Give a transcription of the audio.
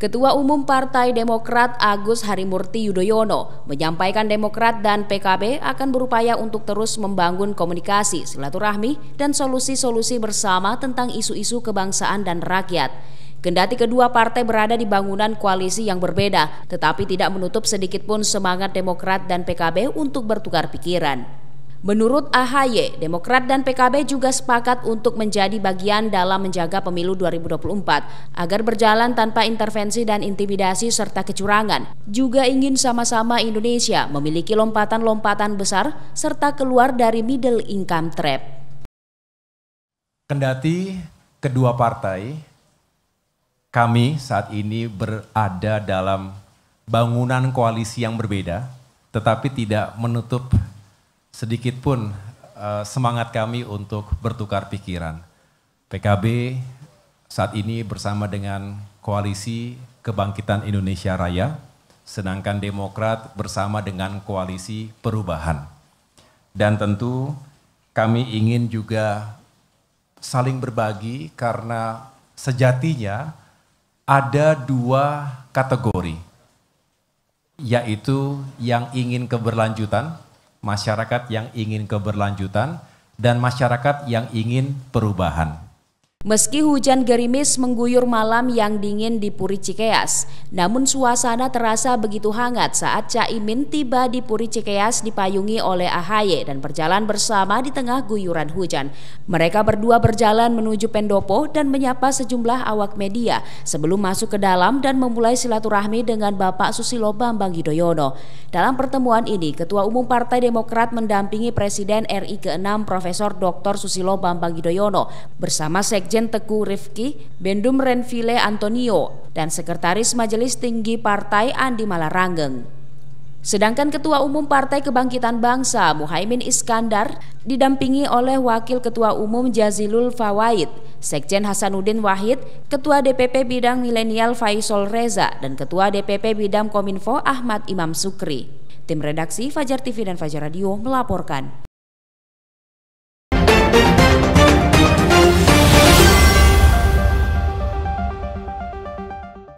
Ketua Umum Partai Demokrat Agus Harimurti Yudhoyono menyampaikan Demokrat dan PKB akan berupaya untuk terus membangun komunikasi, silaturahmi, dan solusi-solusi bersama tentang isu-isu kebangsaan dan rakyat. Kendati kedua partai berada di bangunan koalisi yang berbeda, tetapi tidak menutup sedikitpun semangat Demokrat dan PKB untuk bertukar pikiran. Menurut AHY, Demokrat dan PKB juga sepakat untuk menjadi bagian dalam menjaga pemilu 2024 agar berjalan tanpa intervensi dan intimidasi serta kecurangan. Juga ingin sama-sama Indonesia memiliki lompatan-lompatan besar serta keluar dari middle income trap. Kendati kedua partai kami saat ini berada dalam bangunan koalisi yang berbeda tetapi tidak menutup sedikit pun uh, semangat kami untuk bertukar pikiran. PKB saat ini bersama dengan koalisi Kebangkitan Indonesia Raya, sedangkan Demokrat bersama dengan koalisi Perubahan. Dan tentu kami ingin juga saling berbagi karena sejatinya ada dua kategori, yaitu yang ingin keberlanjutan masyarakat yang ingin keberlanjutan, dan masyarakat yang ingin perubahan. Meski hujan gerimis mengguyur malam yang dingin di Puri Cikeas, namun suasana terasa begitu hangat saat Caimin tiba di Puri Cikeas dipayungi oleh AHY dan berjalan bersama di tengah guyuran hujan. Mereka berdua berjalan menuju pendopo dan menyapa sejumlah awak media sebelum masuk ke dalam dan memulai silaturahmi dengan Bapak Susilo Bambang Yudhoyono. Dalam pertemuan ini, Ketua Umum Partai Demokrat mendampingi Presiden RI ke-6 Profesor Dr. Susilo Bambang Yudhoyono bersama Sekretaris Sekjen Teku Rifki, Bendum Renville Antonio, dan Sekretaris Majelis Tinggi Partai Andi Malarangeng. Sedangkan Ketua Umum Partai Kebangkitan Bangsa Muhaimin Iskandar didampingi oleh Wakil Ketua Umum Jazilul Fawaid, Sekjen Hasanuddin Wahid, Ketua DPP Bidang Milenial Faisal Reza, dan Ketua DPP Bidang Kominfo Ahmad Imam Sukri. Tim redaksi Fajar TV dan Fajar Radio melaporkan.